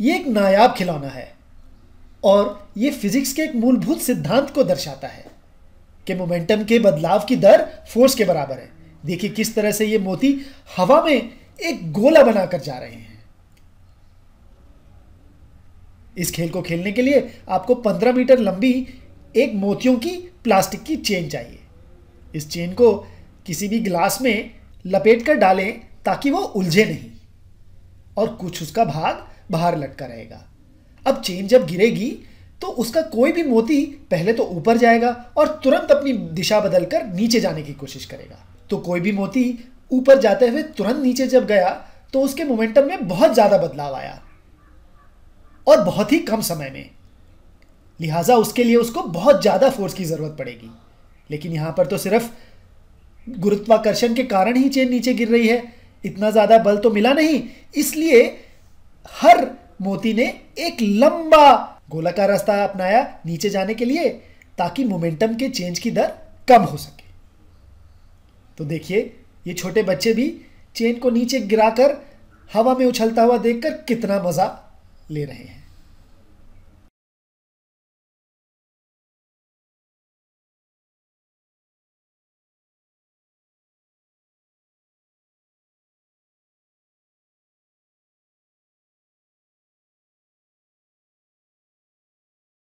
ये एक नायाब खिलौना है और ये फिजिक्स के एक मूलभूत सिद्धांत को दर्शाता है कि मोमेंटम के बदलाव की दर फोर्स के बराबर है देखिए किस तरह से ये मोती हवा में एक गोला बनाकर जा रहे हैं इस खेल को खेलने के लिए आपको 15 मीटर लंबी एक मोतियों की प्लास्टिक की चेन चाहिए इस चेन को किसी भी ग्लास में लपेट कर डालें ताकि वो उलझे नहीं और कुछ उसका भाग बाहर लटका रहेगा अब चेन जब गिरेगी तो उसका कोई भी मोती पहले तो ऊपर जाएगा और तुरंत अपनी दिशा बदलकर नीचे जाने की कोशिश करेगा तो कोई भी मोती ऊपर जाते हुए तुरंत नीचे जब गया तो उसके मोमेंटम में बहुत ज़्यादा बदलाव आया और बहुत ही कम समय में लिहाजा उसके लिए उसको बहुत ज़्यादा फोर्स की ज़रूरत पड़ेगी लेकिन यहां पर तो सिर्फ गुरुत्वाकर्षण के कारण ही चेन नीचे गिर रही है इतना ज़्यादा बल तो मिला नहीं इसलिए हर मोती ने एक लंबा गोला का रास्ता अपनाया नीचे जाने के लिए ताकि मोमेंटम के चेंज की दर कम हो सके तो देखिए ये छोटे बच्चे भी चेन को नीचे गिराकर हवा में उछलता हुआ देखकर कितना मज़ा ले रहे हैं